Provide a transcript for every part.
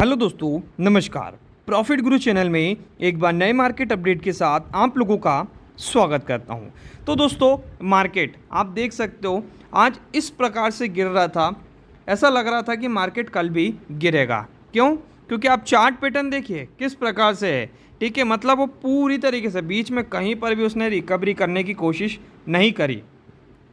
hello दोस्तों नमस्कार profit गुरु चैनल में एक बार नए मार्केट अपडेट के साथ आप लोगों का स्वागत करता हूं तो दोस्तों मार्केट आप देख सकते हो आज इस प्रकार से गिर रहा था ऐसा लग रहा था कि मार्केट कल भी गिरेगा क्यों क्योंकि आप चार्ट पैटर्न देखिए किस प्रकार से है ठीक है मतलब वो पूरी तरीके से बीच में कहीं पर भी उसने रिकवरी करने की कोशिश नहीं करी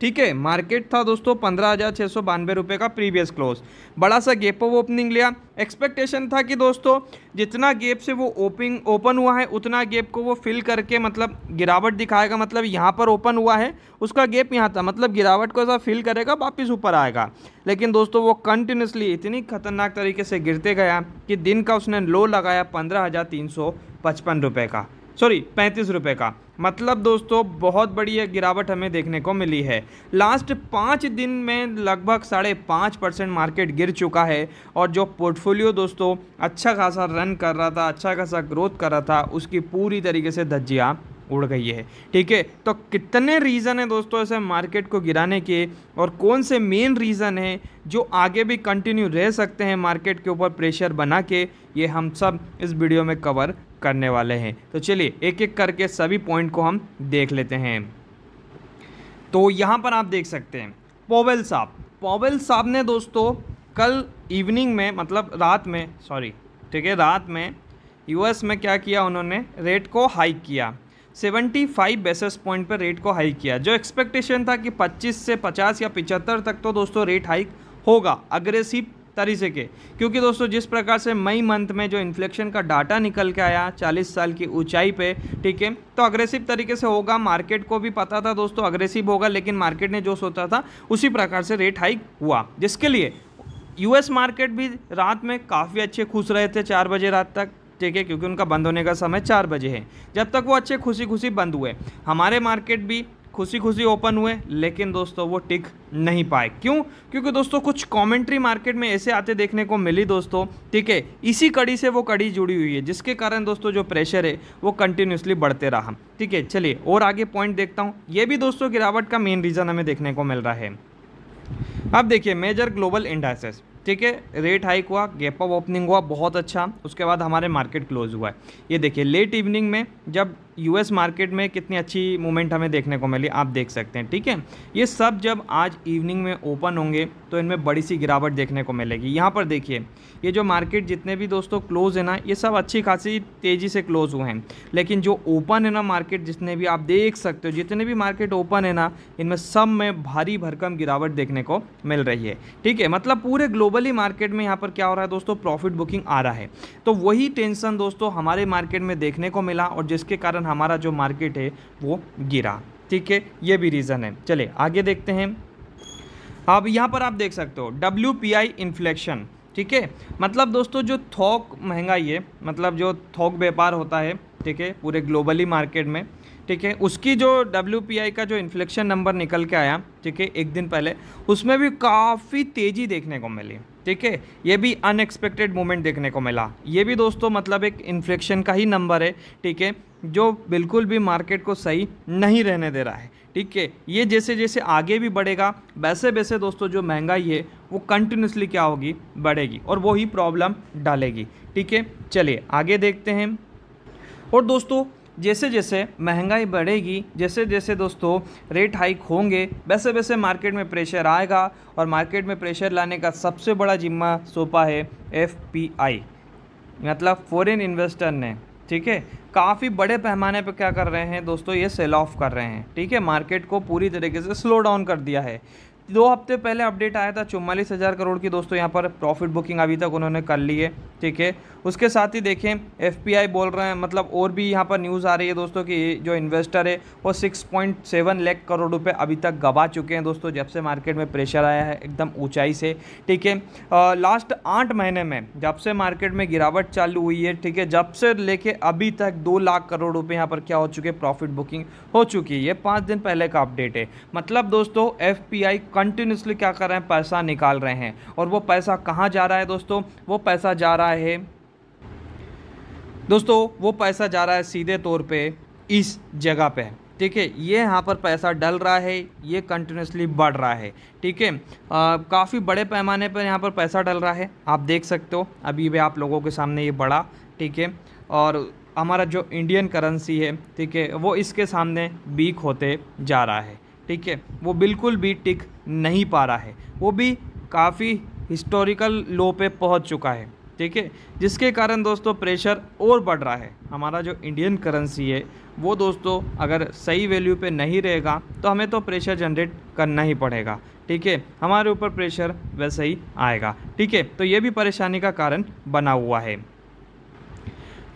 ठीक है मार्केट था दोस्तों पंद्रह हज़ार छः सौ बानवे रुपये का प्रीवियस क्लोज बड़ा सा गेप ऑफ ओपनिंग लिया एक्सपेक्टेशन था कि दोस्तों जितना गेप से वो ओपिंग ओपन हुआ है उतना गेप को वो फिल करके मतलब गिरावट दिखाएगा मतलब यहाँ पर ओपन हुआ है उसका गेप यहाँ था मतलब गिरावट को ऐसा फिल करेगा वापस ऊपर आएगा लेकिन दोस्तों वो कंटिन्यूसली इतनी खतरनाक तरीके से गिरते गया कि दिन का उसने लो लगाया पंद्रह हज़ार तीन सौ पचपन रुपये का सॉरी पैंतीस रुपये का मतलब दोस्तों बहुत बड़ी यह गिरावट हमें देखने को मिली है लास्ट पाँच दिन में लगभग साढ़े पाँच परसेंट मार्केट गिर चुका है और जो पोर्टफोलियो दोस्तों अच्छा खासा रन कर रहा था अच्छा खासा ग्रोथ कर रहा था उसकी पूरी तरीके से धज्जियाँ उड़ गई है ठीक है तो कितने रीज़न है दोस्तों ऐसे मार्केट को गिराने के और कौन से मेन रीज़न है जो आगे भी कंटिन्यू रह सकते हैं मार्केट के ऊपर प्रेशर बना के ये हम सब इस वीडियो में कवर करने वाले हैं तो चलिए एक एक करके सभी पॉइंट को हम देख लेते हैं तो यहाँ पर आप देख सकते हैं पोवेल साहब पोवेल साहब ने दोस्तों कल इवनिंग में मतलब रात में सॉरी ठीक है रात में यूएस में क्या किया उन्होंने रेट को हाइक किया 75 बेसिस पॉइंट पर रेट को हाइक किया जो एक्सपेक्टेशन था कि 25 से 50 या 75 तक तो दोस्तों रेट हाइक होगा अग्रेसिव तरीके के क्योंकि दोस्तों जिस प्रकार से मई मंथ में जो इन्फ्लेक्शन का डाटा निकल के आया 40 साल की ऊंचाई पे ठीक है तो अग्रेसिव तरीके से होगा मार्केट को भी पता था दोस्तों अग्रेसिव होगा लेकिन मार्केट ने जो सोचा था उसी प्रकार से रेट हाइक हुआ जिसके लिए यूएस मार्केट भी रात में काफ़ी अच्छे खुश रहे थे चार बजे रात तक ठीक है क्योंकि उनका बंद होने का समय चार बजे है जब तक वो अच्छे खुशी खुशी बंद हुए हमारे मार्केट भी खुशी खुशी ओपन हुए लेकिन दोस्तों वो टिक नहीं पाए क्यों क्योंकि दोस्तों कुछ कमेंट्री मार्केट में ऐसे आते देखने को मिली दोस्तों ठीक है इसी कड़ी से वो कड़ी जुड़ी हुई है जिसके कारण दोस्तों जो प्रेशर है वो कंटिन्यूसली बढ़ते रहा ठीक है चलिए और आगे पॉइंट देखता हूँ ये भी दोस्तों गिरावट का मेन रीज़न हमें देखने को मिल रहा है अब देखिए मेजर ग्लोबल इंडासेस ठीक है रेट हाइक हुआ गैप अप ओपनिंग हुआ बहुत अच्छा उसके बाद हमारे मार्केट क्लोज हुआ है ये देखिए लेट इवनिंग में जब यूएस मार्केट में कितनी अच्छी मूवमेंट हमें देखने को मिली आप देख सकते हैं ठीक है ये सब जब आज इवनिंग में ओपन होंगे तो इनमें बड़ी सी गिरावट देखने को मिलेगी यहाँ पर देखिए ये जो मार्केट जितने भी दोस्तों क्लोज़ है ना ये सब अच्छी खासी तेज़ी से क्लोज़ हुए हैं लेकिन जो ओपन है ना मार्केट जितने भी आप देख सकते हो जितने भी मार्केट ओपन है ना इनमें सब में भारी भरकम गिरावट देखने को मिल रही है ठीक है मतलब पूरे ग्लोबली मार्केट में यहाँ पर क्या हो रहा है दोस्तों प्रॉफिट बुकिंग आ रहा है तो वही टेंशन दोस्तों हमारे मार्केट में देखने को मिला और जिसके कारण हमारा जो मार्केट है वो गिरा ठीक है ये भी रीज़न है चले आगे देखते हैं अब यहाँ पर आप देख सकते हो डब्ल्यू पी ठीक है मतलब दोस्तों जो थोक महंगाई है मतलब जो थोक व्यापार होता है ठीक है पूरे ग्लोबली मार्केट में ठीक है उसकी जो डब्ल्यू का जो इन्फ्लेक्शन नंबर निकल के आया ठीक है एक दिन पहले उसमें भी काफ़ी तेज़ी देखने को मिली ठीक है ये भी अनएक्सपेक्टेड मोमेंट देखने को मिला ये भी दोस्तों मतलब एक इन्फ्लेक्शन का ही नंबर है ठीक है जो बिल्कुल भी मार्केट को सही नहीं रहने दे रहा है ठीक है ये जैसे जैसे आगे भी बढ़ेगा वैसे वैसे दोस्तों जो महंगाई है वो कंटिन्यूसली क्या होगी बढ़ेगी और वही प्रॉब्लम डालेगी ठीक है चलिए आगे देखते हैं और दोस्तों जैसे जैसे महंगाई बढ़ेगी जैसे जैसे दोस्तों रेट हाइक होंगे वैसे वैसे मार्केट में प्रेशर आएगा और मार्केट में प्रेशर लाने का सबसे बड़ा जिम्मा सौंपा है एफ मतलब फॉरेन इन्वेस्टर ने ठीक है काफ़ी बड़े पैमाने पर क्या कर रहे हैं दोस्तों ये सेल ऑफ कर रहे हैं ठीक है मार्केट को पूरी तरीके से स्लो डाउन कर दिया है दो हफ्ते पहले अपडेट आया था चौवालीस हज़ार करोड़ की दोस्तों यहाँ पर प्रॉफिट बुकिंग अभी तक उन्होंने कर ली है ठीक है उसके साथ ही देखें एफ बोल रहे हैं मतलब और भी यहाँ पर न्यूज़ आ रही है दोस्तों कि जो इन्वेस्टर है वो सिक्स पॉइंट सेवन लेख करोड़ रुपये अभी तक गवा चुके हैं दोस्तों जब से मार्केट में प्रेशर आया है एकदम ऊँचाई से ठीक है लास्ट आठ महीने में जब से मार्केट में गिरावट चालू हुई है ठीक है जब से लेके अभी तक दो लाख करोड़ रुपये यहाँ पर क्या हो चुके प्रॉफिट बुकिंग हो चुकी है ये पाँच दिन पहले का अपडेट है मतलब दोस्तों एफ कंटिन्यूसली क्या कर रहे हैं पैसा निकाल रहे हैं और वो पैसा कहाँ जा रहा है दोस्तों वो पैसा जा रहा है दोस्तों वो पैसा जा रहा है सीधे तौर पे इस जगह पे ठीक है ये यहाँ पर पैसा डल रहा है ये कंटिन्यूसली बढ़ रहा है ठीक है काफ़ी बड़े पैमाने पर यहाँ पर पैसा डल रहा है आप देख सकते हो अभी भी आप लोगों के सामने ये बढ़ा ठीक है और हमारा जो इंडियन करेंसी है ठीक है वो इसके सामने वीक होते जा रहा है ठीक है वो बिल्कुल भी टिक नहीं पा रहा है वो भी काफ़ी हिस्टोरिकल लो पे पहुंच चुका है ठीक है जिसके कारण दोस्तों प्रेशर और बढ़ रहा है हमारा जो इंडियन करेंसी है वो दोस्तों अगर सही वैल्यू पे नहीं रहेगा तो हमें तो प्रेशर जनरेट करना ही पड़ेगा ठीक है हमारे ऊपर प्रेशर वैसे ही आएगा ठीक है तो ये भी परेशानी का कारण बना हुआ है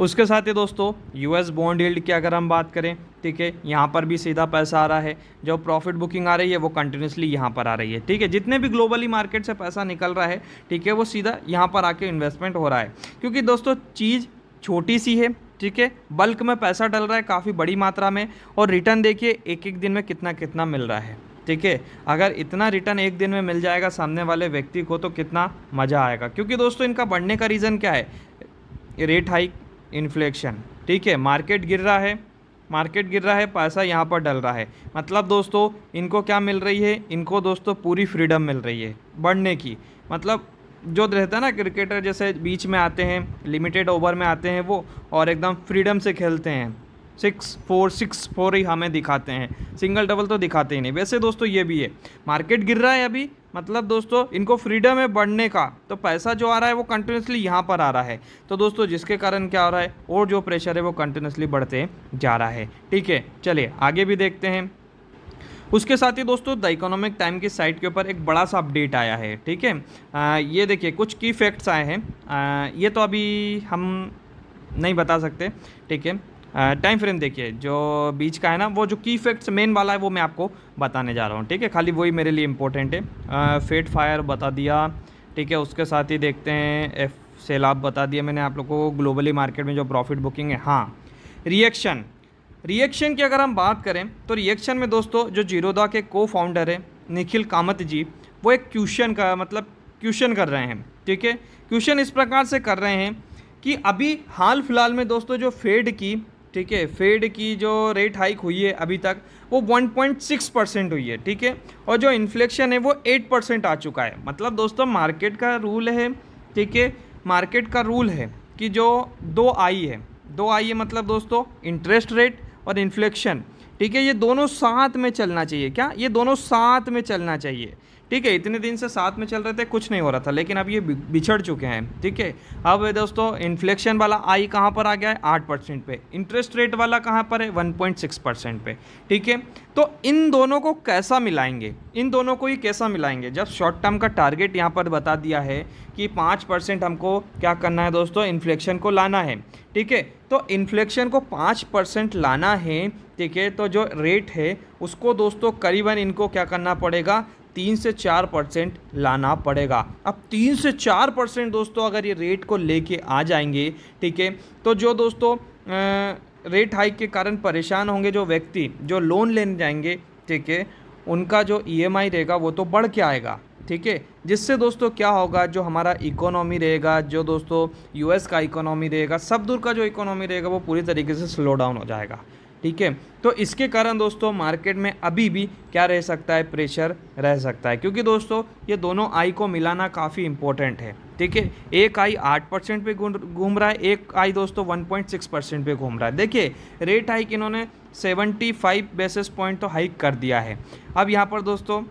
उसके साथ ही दोस्तों यूएस बॉन्ड हिल्ड की अगर हम बात करें ठीक है यहाँ पर भी सीधा पैसा आ रहा है जो प्रॉफिट बुकिंग आ रही है वो कंटिन्यूसली यहाँ पर आ रही है ठीक है जितने भी ग्लोबली मार्केट से पैसा निकल रहा है ठीक है वो सीधा यहाँ पर आके इन्वेस्टमेंट हो रहा है क्योंकि दोस्तों चीज़ छोटी सी है ठीक है बल्क में पैसा डल रहा है काफ़ी बड़ी मात्रा में और रिटर्न देखिए एक एक दिन में कितना कितना मिल रहा है ठीक है अगर इतना रिटर्न एक दिन में मिल जाएगा सामने वाले व्यक्ति को तो कितना मज़ा आएगा क्योंकि दोस्तों इनका बढ़ने का रीज़न क्या है रेट हाइक इन्फ्लेक्शन ठीक है मार्केट गिर रहा है मार्केट गिर रहा है पैसा यहाँ पर डल रहा है मतलब दोस्तों इनको क्या मिल रही है इनको दोस्तों पूरी फ्रीडम मिल रही है बढ़ने की मतलब जो रहता है ना क्रिकेटर जैसे बीच में आते हैं लिमिटेड ओवर में आते हैं वो और एकदम फ्रीडम से खेलते हैं सिक्स फोर सिक्स फोर ही हमें दिखाते हैं सिंगल डबल तो दिखाते ही नहीं वैसे दोस्तों ये भी है मार्केट गिर रहा है अभी मतलब दोस्तों इनको फ्रीडम है बढ़ने का तो पैसा जो आ रहा है वो कंटिन्यूसली यहाँ पर आ रहा है तो दोस्तों जिसके कारण क्या हो रहा है और जो प्रेशर है वो कंटिन्यूसली बढ़ते जा रहा है ठीक है चलिए आगे भी देखते हैं उसके साथ ही दोस्तों द इकोनॉमिक टाइम की साइट के ऊपर एक बड़ा सा अपडेट आया है ठीक है ये देखिए कुछ की फैक्ट्स आए हैं ये तो अभी हम नहीं बता सकते ठीक है टाइम फ्रेम देखिए जो बीच का है ना वो जो की इफेक्ट्स मेन वाला है वो मैं आपको बताने जा रहा हूँ ठीक है खाली वही मेरे लिए इंपॉर्टेंट है फेट फायर बता दिया ठीक है उसके साथ ही देखते हैं एफ सेलाब बता दिया मैंने आप लोग को ग्लोबली मार्केट में जो प्रॉफिट बुकिंग है हाँ रिएक्शन रिएक्शन की अगर हम बात करें तो रिएक्शन में दोस्तों जो जीरोदा के को फाउंडर है निखिल कामत जी वो एक क्यूशन का मतलब क्यूशन कर रहे हैं ठीक है क्यूशन इस प्रकार से कर रहे हैं कि अभी हाल फिलहाल में दोस्तों जो फेड की ठीक है फेड की जो रेट हाइक हुई है अभी तक वो 1.6 परसेंट हुई है ठीक है और जो इन्फ्लेक्शन है वो 8 परसेंट आ चुका है मतलब दोस्तों मार्केट का रूल है ठीक है मार्केट का रूल है कि जो दो आई है दो आई है मतलब दोस्तों इंटरेस्ट रेट और इन्फ्लेक्शन ठीक है ये दोनों साथ में चलना चाहिए क्या ये दोनों साथ में चलना चाहिए ठीक है इतने दिन से साथ में चल रहे थे कुछ नहीं हो रहा था लेकिन अब ये बिछड़ चुके हैं ठीक है अब दोस्तों इन्फ्लेक्शन वाला आई कहाँ पर आ गया है आठ परसेंट पे इंटरेस्ट रेट वाला कहाँ पर है वन पॉइंट सिक्स परसेंट पे ठीक है तो इन दोनों को कैसा मिलाएंगे इन दोनों को ही कैसा मिलाएंगे जब शॉर्ट टर्म का टारगेट यहाँ पर बता दिया है कि पाँच परसेंट हमको क्या करना है दोस्तों इन्फ्लेक्शन को लाना है ठीक है तो इन्फ्लेक्शन को पाँच परसेंट लाना है ठीक है तो जो रेट है उसको दोस्तों करीबन इनको क्या करना पड़ेगा तीन से चार परसेंट लाना पड़ेगा अब तीन से चार परसेंट दोस्तों अगर ये रेट को लेके आ जाएंगे ठीक है तो जो दोस्तों रेट हाइक के कारण परेशान होंगे जो व्यक्ति जो लोन लेने जाएंगे ठीक है उनका जो ईएमआई e रहेगा वो तो बढ़ के आएगा ठीक है जिससे दोस्तों क्या होगा जो हमारा इकोनॉमी रहेगा जो दोस्तों यूएस का इकोनॉमी रहेगा सब दूर का जो इकोनॉमी रहेगा वो पूरी तरीके से स्लो डाउन हो जाएगा ठीक है तो इसके कारण दोस्तों मार्केट में अभी भी क्या रह सकता है प्रेशर रह सकता है क्योंकि दोस्तों ये दोनों आई को मिलाना काफ़ी इंपॉर्टेंट है ठीक है एक आई आठ परसेंट पर घूम रहा है एक आई दोस्तों वन पॉइंट सिक्स परसेंट पर घूम रहा है देखिए रेट हाइक इन्होंने सेवेंटी फाइव बेसिस पॉइंट तो हाइक कर दिया है अब यहाँ पर दोस्तों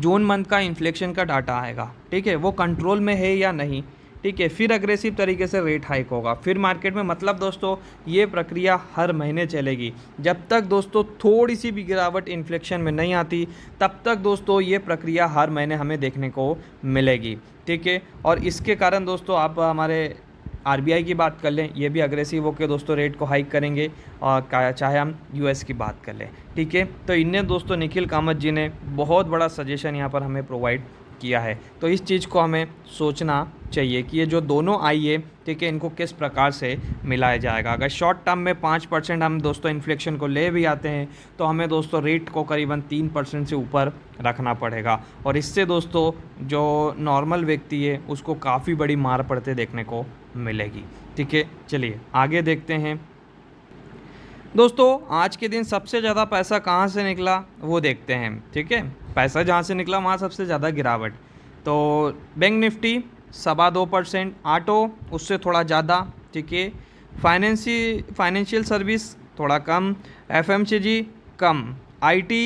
जून मंथ का इन्फ्लेक्शन का डाटा आएगा ठीक है वो कंट्रोल में है या नहीं ठीक है फिर अग्रेसिव तरीके से रेट हाइक होगा फिर मार्केट में मतलब दोस्तों ये प्रक्रिया हर महीने चलेगी जब तक दोस्तों थोड़ी सी भी गिरावट इन्फ्लेक्शन में नहीं आती तब तक दोस्तों ये प्रक्रिया हर महीने हमें देखने को मिलेगी ठीक है और इसके कारण दोस्तों आप हमारे आर की बात कर लें ये भी अग्रेसिव होकर दोस्तों रेट को हाइक करेंगे और चाहे हम यूएस की बात कर लें ठीक है तो इनने दोस्तों निखिल कामत जी ने बहुत बड़ा सजेशन यहाँ पर हमें प्रोवाइड किया है तो इस चीज़ को हमें सोचना चाहिए कि ये जो दोनों आई है ठीक है इनको किस प्रकार से मिलाया जाएगा अगर शॉर्ट टर्म में पाँच परसेंट हम दोस्तों इन्फ्लेक्शन को ले भी आते हैं तो हमें दोस्तों रेट को करीबन तीन परसेंट से ऊपर रखना पड़ेगा और इससे दोस्तों जो नॉर्मल व्यक्ति है उसको काफ़ी बड़ी मार पड़ते देखने को मिलेगी ठीक है चलिए आगे देखते हैं दोस्तों आज के दिन सबसे ज़्यादा पैसा कहाँ से निकला वो देखते हैं ठीक है पैसा जहाँ से निकला वहाँ सबसे ज़्यादा गिरावट तो बैंक निफ्टी सवा दो परसेंट आटो उससे थोड़ा ज़्यादा ठीक है फाइनेंसी फाइनेंशियल सर्विस थोड़ा कम एफ कम आईटी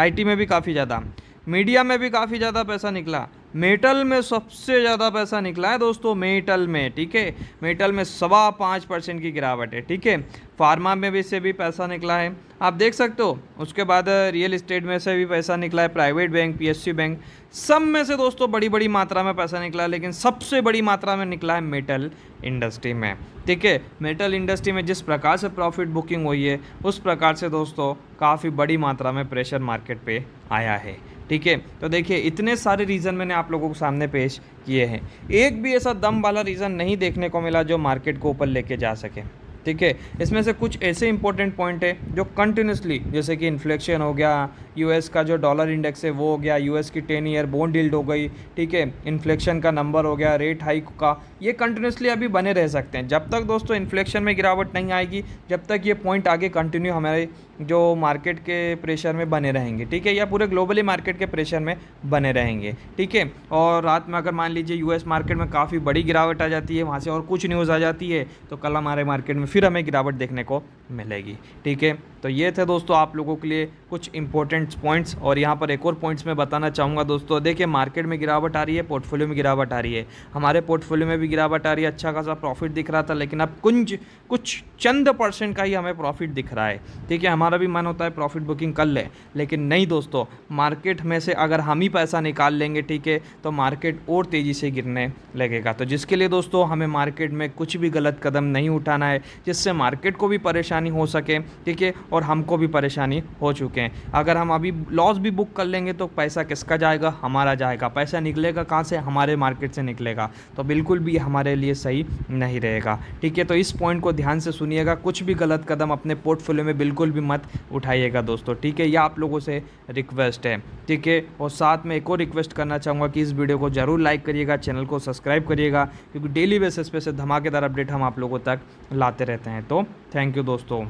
आईटी में भी काफ़ी ज़्यादा मीडिया में भी काफ़ी ज़्यादा पैसा निकला मेटल में सबसे ज़्यादा पैसा निकला है दोस्तों मेटल में ठीक है मेटल में सवा पाँच परसेंट की गिरावट है ठीक है फार्मा में भी से भी पैसा निकला है आप देख सकते हो उसके बाद रियल इस्टेट में से भी पैसा निकला है प्राइवेट बैंक पीएसयू बैंक सब में से दोस्तों बड़ी बड़ी मात्रा में पैसा निकला है लेकिन सबसे बड़ी मात्रा में निकला है मेटल इंडस्ट्री में ठीक है मेटल इंडस्ट्री में जिस प्रकार से प्रॉफिट बुकिंग हुई है उस प्रकार से दोस्तों काफ़ी बड़ी मात्रा में प्रेशर मार्केट पे आया है ठीक है तो देखिए इतने सारे रीज़न मैंने आप लोगों के सामने पेश किए हैं एक भी ऐसा दम वाला रीज़न नहीं देखने को मिला जो मार्केट को ऊपर लेके जा सके ठीक है इसमें से कुछ ऐसे इंपॉर्टेंट पॉइंट है जो कंटिन्यूसली जैसे कि इन्फ्लेक्शन हो गया यूएस का जो डॉलर इंडेक्स है वो हो गया यूएस की टेन ईयर बोन डील्ड हो गई ठीक है इन्फ्लेक्शन का नंबर हो गया रेट हाइक का ये कंटिन्यूसली अभी बने रह सकते हैं जब तक दोस्तों इन्फ्लेक्शन में गिरावट नहीं आएगी जब तक ये पॉइंट आगे कंटिन्यू हमारे जो मार्केट के प्रेशर में बने रहेंगे ठीक है या पूरे ग्लोबली मार्केट के प्रेशर में बने रहेंगे ठीक है और रात में अगर मान लीजिए यूएस मार्केट में काफ़ी बड़ी गिरावट आ जाती है वहाँ से और कुछ न्यूज़ आ जाती है तो कल हमारे मार्केट में फिर हमें गिरावट देखने को मिलेगी ठीक है तो ये थे दोस्तों आप लोगों के लिए कुछ इंपॉर्टेंट पॉइंट्स और यहाँ पर एक और पॉइंट्स मैं बताना चाहूँगा दोस्तों देखिए मार्केट में गिरावट आ रही है पोर्टफोलियो में गिरावट आ रही है हमारे पोर्टफोलियो में भी गिरावट आ रही है अच्छा खासा प्रॉफिट दिख रहा था लेकिन अब कुंज कुछ चंद परसेंट का ही हमें प्रॉफिट दिख रहा है ठीक है हमारा भी मन होता है प्रॉफिट बुकिंग कर लें लेकिन नहीं दोस्तों मार्केट में से अगर हम ही पैसा निकाल लेंगे ठीक है तो मार्केट और तेज़ी से गिरने लगेगा तो जिसके लिए दोस्तों हमें मार्केट में कुछ भी गलत कदम नहीं उठाना है जिससे मार्केट को भी परेशान परेशानी हो सके ठीक है और हमको भी परेशानी हो चुके हैं अगर हम अभी लॉस भी बुक कर लेंगे तो पैसा किसका जाएगा हमारा जाएगा पैसा निकलेगा कहाँ से हमारे मार्केट से निकलेगा तो बिल्कुल भी हमारे लिए सही नहीं रहेगा ठीक है तो इस पॉइंट को ध्यान से सुनिएगा कुछ भी गलत कदम अपने पोर्टफोलियो में बिल्कुल भी मत उठाइएगा दोस्तों ठीक है यह आप लोगों से रिक्वेस्ट है ठीक है और साथ में एक और रिक्वेस्ट करना चाहूँगा कि इस वीडियो को ज़रूर लाइक करिएगा चैनल को सब्सक्राइब करिएगा क्योंकि डेली बेसिस पे से धमाकेदार अपडेट हम आप लोगों तक लाते रहते हैं तो थैंक यू दोस्तों